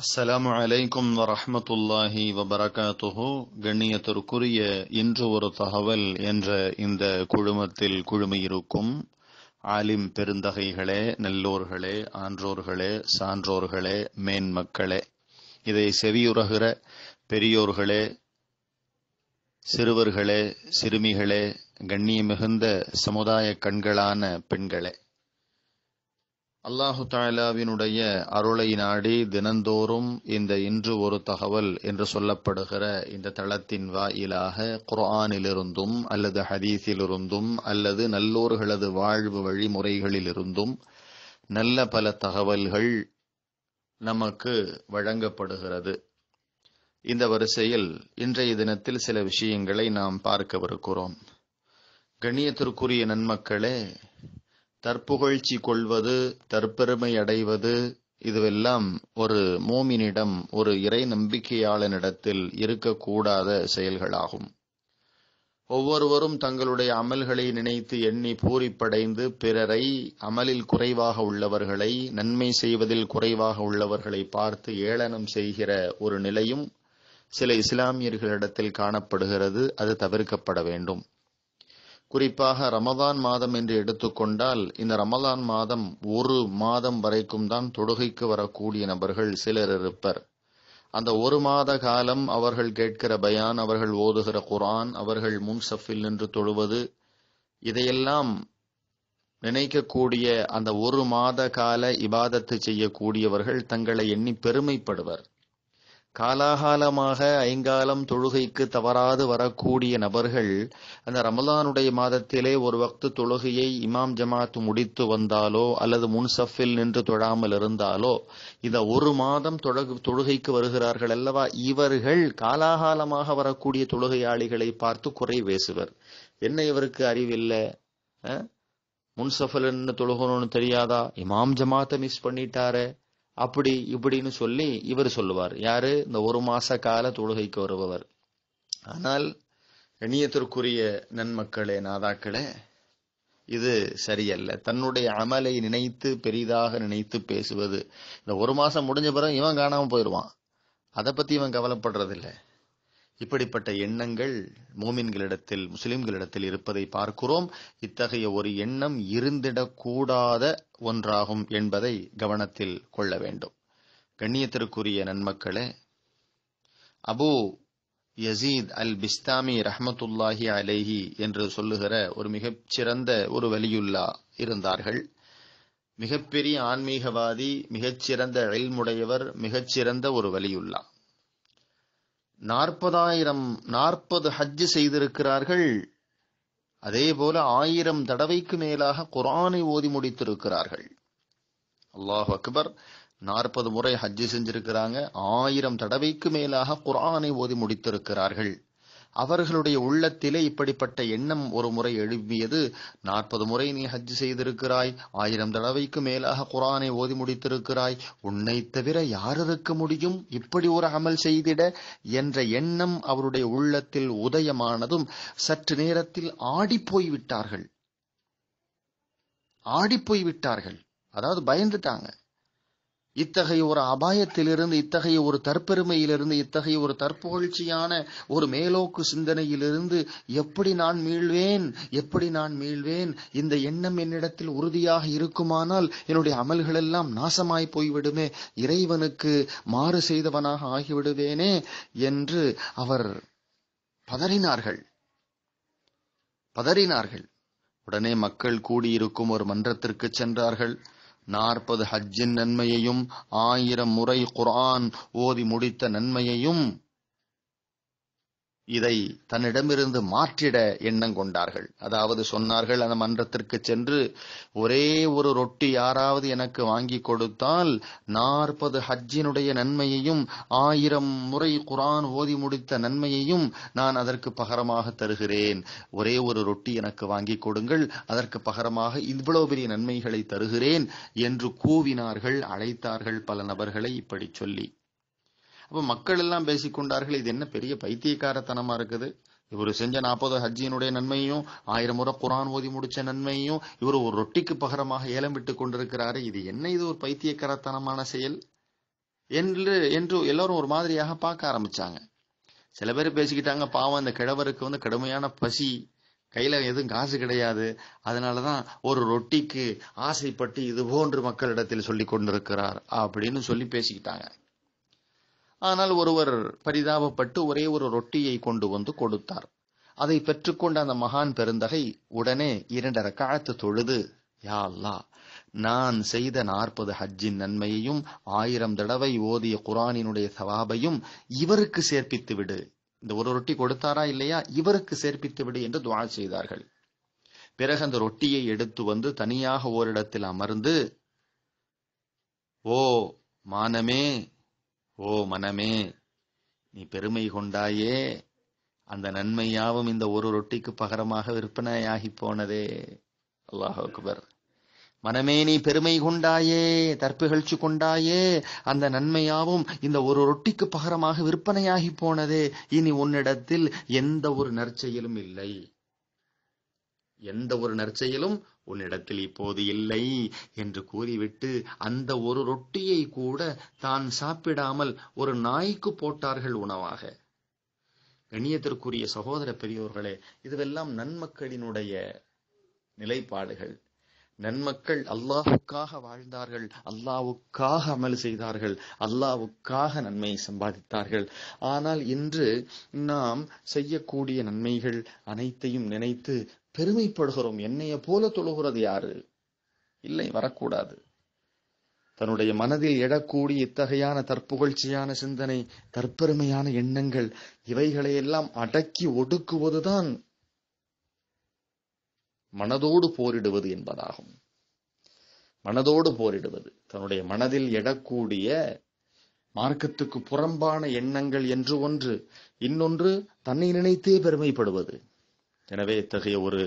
அஸ்லாம் அலைக்கும் வரமத்துல்லாஹி வபரகாத்துஹு கண்ணியத்திற்குரிய இன்று ஒரு தகவல் என்ற இந்த குழுமத்தில் குழுமையிருக்கும் ஆலிம் பெருந்தகைகளே நல்லோர்களே ஆன்றோர்களே சான்றோர்களே மேன்மக்களே இதை செவியுறகிற பெரியோர்களே சிறுவர்களே சிறுமிகளே கண்ணிய மிகுந்த சமுதாய கண்களான பெண்களே அல்லாஹு தாலாவினுடைய அருளை நாடி தினந்தோறும் இந்த இன்று ஒரு தகவல் என்று சொல்லப்படுகிற இந்த தளத்தின் வாயிலாக குர்ஆனிலிருந்தும் அல்லது ஹதீஸிலிருந்தும் அல்லது நல்லோர்களது வாழ்வு வழிமுறைகளிலிருந்தும் நல்ல பல தகவல்கள் நமக்கு வழங்கப்படுகிறது இந்த வரிசையில் இன்றைய தினத்தில் சில விஷயங்களை நாம் பார்க்கவிருக்கிறோம் கண்ணியத்திற்குரிய நன்மக்களே தற்புகழ்ச்சி கொள்வது தற்பெருமை அடைவது இதுவெல்லாம் ஒரு மோமினிடம் ஒரு இறை நம்பிக்கையாளனிடத்தில் இருக்கக்கூடாத செயல்களாகும் ஒவ்வொருவரும் தங்களுடைய அமல்களை நினைத்து எண்ணி பூரிப்படைந்து பிறரை அமலில் குறைவாக உள்ளவர்களை நன்மை செய்வதில் குறைவாக உள்ளவர்களை பார்த்து ஏளனம் செய்கிற ஒரு நிலையும் சில இஸ்லாமியர்களிடத்தில் காணப்படுகிறது அது தவிர்க்கப்பட வேண்டும் குறிப்பாக ரமதான் மாதம் என்று எடுத்துக்கொண்டால் இந்த ரமதான் மாதம் ஒரு மாதம் வரைக்கும் தான் தொடுகைக்கு வரக்கூடிய நபர்கள் சிலர் இருப்பர் அந்த ஒரு மாத காலம் அவர்கள் கேட்கிற பயான் அவர்கள் ஓதுகிற குரான் அவர்கள் முன்சஃபில் நின்று தொழுவது இதையெல்லாம் நினைக்கக்கூடிய அந்த ஒரு மாத கால இபாதத்து செய்யக்கூடியவர்கள் தங்களை எண்ணி பெருமைப்படுவர் காலாகாலமாக ஐங்காலம் தொழுகைக்கு தவறாது வரக்கூடிய நபர்கள் அந்த ரமலானுடைய மாதத்திலே ஒரு வக்து தொழுகையை இமாம் ஜமாத் முடித்து வந்தாலோ அல்லது முன்சஃபில் நின்று தொழாமல் இருந்தாலோ இந்த ஒரு மாதம் தொழுகைக்கு வருகிறார்கள் அல்லவா இவர்கள் காலாகாலமாக வரக்கூடிய தொழுகையாளிகளை பார்த்து குறை பேசுவர் என்ன இவருக்கு அறிவில்லை முன்சஃபில் நின்று தொழுகணும்னு தெரியாதா இமாம் ஜமாத்தை மிஸ் பண்ணிட்டாரே அப்படி இப்படின்னு சொல்லி இவர் சொல்லுவார் யாரு இந்த ஒரு மாச கால தொழுகைக்கு வருபவர் ஆனால் இணையத்திற்குரிய நன்மக்களே நாதாக்களே இது சரியல்ல தன்னுடைய அமலை நினைத்து பெரிதாக நினைத்து பேசுவது இந்த ஒரு மாசம் முடிஞ்ச பிறகு இவன் காணாம போயிடுவான் அதை பத்தி இவன் கவலைப்படுறதில்லை இப்படிப்பட்ட எண்ணங்கள் மோமின்களிடத்தில் முஸ்லிம்களிடத்தில் இருப்பதை பார்க்கிறோம் இத்தகைய ஒரு எண்ணம் இருந்திடக்கூடாத ஒன்றாகும் என்பதை கவனத்தில் கொள்ள வேண்டும் கண்ணியத்திற்குரிய நன்மக்களே அபு யசீத் அல் பிஸ்தாமி ரஹமத்துல்லாஹி அலேஹி என்று சொல்லுகிற ஒரு மிகச்சிறந்த ஒரு வலியுல்லா இருந்தார்கள் மிகப்பெரிய ஆன்மீகவாதி மிகச்சிறந்த எல்முடையவர் மிகச்சிறந்த ஒரு வலியுல்லா நாற்பதாயிரம் நாற்பது ஹஜ்ஜு செய்திருக்கிறார்கள் அதே போல ஆயிரம் தடவைக்கு மேலாக குரானை ஓதி முடித்திருக்கிறார்கள் அல்லாஹ் அக்பர் நாற்பது முறை ஹஜ்ஜு செஞ்சிருக்கிறாங்க ஆயிரம் தடவைக்கு மேலாக குரானை ஓதி முடித்திருக்கிறார்கள் அவர்களுடைய உள்ளத்திலே இப்படிப்பட்ட எண்ணம் ஒரு முறை எழுப்பியது நாற்பது முறை நீ ஹஜ் செய்திருக்கிறாய் ஆயிரம் தடவைக்கு மேலாக குரானை ஓதி முடித்திருக்கிறாய் உன்னை தவிர யார் இருக்க முடியும் இப்படி ஒரு அமல் செய்திட என்ற எண்ணம் அவருடைய உள்ளத்தில் உதயமானதும் சற்று நேரத்தில் ஆடிப்போய் விட்டார்கள் ஆடிப்போய் விட்டார்கள் அதாவது பயந்துட்டாங்க இத்தகைய ஒரு அபாயத்திலிருந்து இத்தகைய ஒரு தற்பெருமையிலிருந்து இத்தகைய ஒரு தற்புகழ்ச்சியான ஒரு மேலோக்கு சிந்தனையிலிருந்து எப்படி நான் மீள்வேன் எப்படி நான் மீள்வேன் இந்த எண்ணம் என்னிடத்தில் உறுதியாக இருக்குமானால் என்னுடைய அமல்கள் எல்லாம் நாசமாய் போய்விடுமே இறைவனுக்கு மாறு செய்தவனாக ஆகிவிடுவேனே என்று அவர் பதறினார்கள் பதறினார்கள் உடனே மக்கள் கூடியிருக்கும் ஒரு மன்றத்திற்கு சென்றார்கள் நாற்பது ஹஜ்ஜின் நன்மையையும் ஆயிரம் முறை குர்ஆன் ஓதி முடித்த நன்மையையும் இதை தன்னிடமிருந்து மாற்றிட எண்ணம் கொண்டார்கள் அதாவது சொன்னார்கள் அந்த மன்றத்திற்கு சென்று ஒரே ஒரு ரொட்டி யாராவது எனக்கு வாங்கி கொடுத்தால் நாற்பது ஹஜ்ஜினுடைய நன்மையையும் ஆயிரம் முறை குரான் ஓதி முடித்த நன்மையையும் நான் அதற்கு பகரமாக தருகிறேன் ஒரே ஒரு ரொட்டி எனக்கு வாங்கி கொடுங்கள் அதற்கு பகரமாக இவ்வளவு பெரிய நன்மைகளை தருகிறேன் என்று கூவினார்கள் அழைத்தார்கள் பல நபர்களை இப்படி சொல்லி அப்போ மக்கள் எல்லாம் பேசிக்கொண்டார்கள் இது என்ன பெரிய பைத்தியக்காரத்தனமா இருக்குது இவர் செஞ்ச நாற்பது ஹஜ்ஜியினுடைய நன்மையும் ஆயிரம் முறை குரான் ஓதி முடிச்ச நன்மையும் இவர் ஒரு ரொட்டிக்கு பகரமாக ஏலம் விட்டு கொண்டிருக்கிறாரு இது என்ன இது ஒரு பைத்தியக்காரத்தனமான செயல் என்று என்று எல்லாரும் ஒரு மாதிரியாக பார்க்க ஆரம்பிச்சாங்க சில பேர் பேசிக்கிட்டாங்க பாவம் அந்த கிழவருக்கு வந்து கடுமையான பசி கையில எதுவும் காசு கிடையாது அதனாலதான் ஒரு ரொட்டிக்கு ஆசைப்பட்டு இது போன்று மக்களிடத்தில் சொல்லி கொண்டிருக்கிறார் அப்படின்னு சொல்லி பேசிக்கிட்டாங்க ஆனால் ஒருவர் பரிதாபப்பட்டு ஒரே ஒரு ரொட்டியை கொண்டு வந்து கொடுத்தார் அதை பெற்றுக்கொண்ட அந்த மகான் பெருந்தகை உடனே இரண்டரை காலத்து தொழுது யா அல்லா நான் செய்த நாற்பது ஹஜ்ஜின் நன்மையையும் ஆயிரம் தடவை ஓதிய குரானினுடைய சவாபையும் இவருக்கு சேர்ப்பித்து விடு இந்த ஒரு ரொட்டி கொடுத்தாரா இல்லையா இவருக்கு சேர்ப்பித்து விடு என்று துவா செய்தார்கள் பிறகு அந்த ரொட்டியை எடுத்து வந்து தனியாக ஓரிடத்தில் அமர்ந்து ஓ மானமே ஓ மனமே நீ பெருமை கொண்டாயே அந்த நன்மையாவும் இந்த ஒரு ரொட்டிக்கு பகரமாக விற்பனையாகி போனதே அல்லாஹ் அக்பர் மனமே நீ பெருமை கொண்டாயே தற்பிகழ்ச்சி கொண்டாயே அந்த நன்மையாவும் இந்த ஒரு ரொட்டிக்கு பகரமாக விற்பனையாகி போனதே இனி உன்னிடத்தில் எந்த ஒரு நற்செயலும் இல்லை எந்த ஒரு நற்செயலும் உன்னிடத்தில் இப்போது இல்லை என்று கூறிவிட்டு அந்த ஒரு ரொட்டியை கூட தான் சாப்பிடாமல் ஒரு நாய்க்கு போட்டார்கள் உணவாக கண்ணியத்திற்குரிய சகோதர பெரியோர்களே இதுவெல்லாம் நன்மக்களினுடைய நிலைப்பாடுகள் நன்மக்கள் அல்லாஹுக்காக வாழ்ந்தார்கள் அல்லாவுக்காக அமல் செய்தார்கள் அல்லாவுக்காக நன்மையை சம்பாதித்தார்கள் ஆனால் இன்று நாம் செய்யக்கூடிய நன்மைகள் அனைத்தையும் நினைத்து பெருமைப்படுகிறோம் என்னைய போல தொழுகிறது யாரு இல்லை வரக்கூடாது தன்னுடைய மனதில் எழக்கூடிய இத்தகையான தற்புகழ்ச்சியான சிந்தனை தற்பெருமையான எண்ணங்கள் இவைகளையெல்லாம் அடக்கி ஒடுக்குவதுதான் மனதோடு போரிடுவது என்பதாகும் மனதோடு போரிடுவது தன்னுடைய மனதில் எடக்கூடிய மார்க்கத்துக்கு புறம்பான எண்ணங்கள் என்று ஒன்று இன்னொன்று தன்னை நினைத்தே பெருமைப்படுவது எனவே இத்தகைய ஒரு